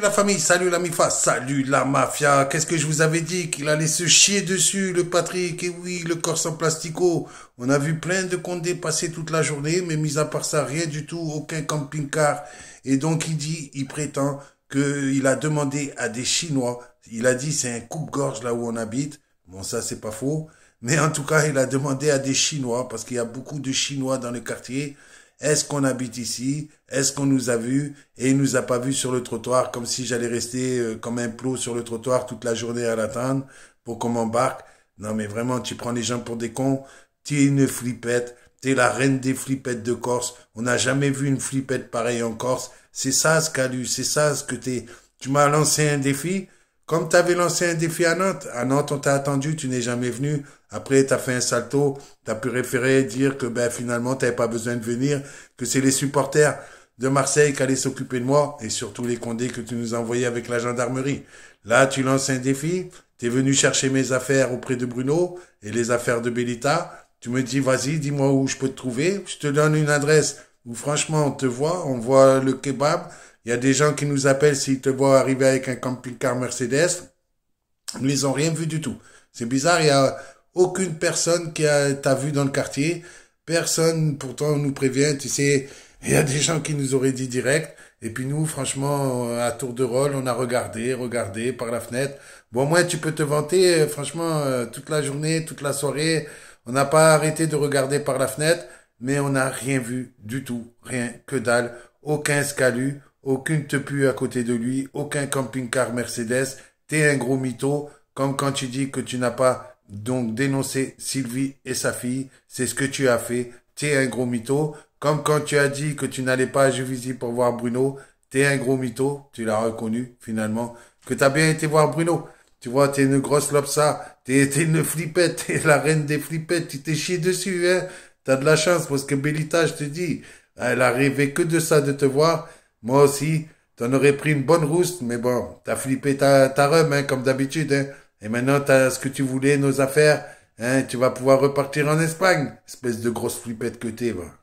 la famille, salut la MIFA, salut la mafia. Qu'est-ce que je vous avais dit qu'il allait se chier dessus, le Patrick Et eh oui, le corps sans plastico. On a vu plein de condés passer toute la journée, mais mis à part ça, rien du tout, aucun camping-car. Et donc il dit, il prétend qu'il a demandé à des Chinois. Il a dit c'est un coupe-gorge là où on habite. Bon, ça c'est pas faux. Mais en tout cas, il a demandé à des Chinois, parce qu'il y a beaucoup de Chinois dans le quartier. Est-ce qu'on habite ici Est-ce qu'on nous a vus et il nous a pas vus sur le trottoir comme si j'allais rester euh, comme un plot sur le trottoir toute la journée à l'attendre pour qu'on m'embarque Non mais vraiment, tu prends les gens pour des cons. Tu es une flippette. es la reine des flippettes de Corse. On n'a jamais vu une flippette pareille en Corse. C'est ça, ce qu'a lu. C'est ça ce que t'es. Tu m'as lancé un défi. Comme tu avais lancé un défi à Nantes, à Nantes on t'a attendu, tu n'es jamais venu. Après, tu as fait un salto, tu as pu référer, dire que ben, finalement, tu n'avais pas besoin de venir, que c'est les supporters de Marseille qui allaient s'occuper de moi, et surtout les condés que tu nous envoyais avec la gendarmerie. Là, tu lances un défi, tu es venu chercher mes affaires auprès de Bruno et les affaires de Belita. Tu me dis, vas-y, dis-moi où je peux te trouver. Je te donne une adresse où franchement, on te voit, on voit le kebab, il y a des gens qui nous appellent s'ils te voient arriver avec un camping-car Mercedes. Mais ils ont rien vu du tout. C'est bizarre, il y a aucune personne qui t'a vu dans le quartier. Personne, pourtant, nous prévient. Tu sais, il y a des gens qui nous auraient dit direct. Et puis nous, franchement, à tour de rôle, on a regardé, regardé par la fenêtre. Bon, moi, tu peux te vanter, euh, franchement, euh, toute la journée, toute la soirée, on n'a pas arrêté de regarder par la fenêtre, mais on n'a rien vu du tout, rien que dalle, aucun scalut aucune te pue à côté de lui, aucun camping-car Mercedes, t'es un gros mytho, comme quand tu dis que tu n'as pas donc dénoncé Sylvie et sa fille, c'est ce que tu as fait, t'es un gros mytho, comme quand tu as dit que tu n'allais pas à Juvisy pour voir Bruno, t'es un gros mytho, tu l'as reconnu finalement, que t'as bien été voir Bruno, tu vois, t'es une grosse ça. t'es une flippette, t'es la reine des flippettes, tu t'es chié dessus, hein, t'as de la chance parce que Bellita, je te dis, elle a rêvé que de ça, de te voir, moi aussi, t'en aurais pris une bonne rouste, mais bon, t'as flippé ta, ta rhum, hein, comme d'habitude, hein. Et maintenant, t'as ce que tu voulais, nos affaires, hein, tu vas pouvoir repartir en Espagne, espèce de grosse flippette que t'es, bon.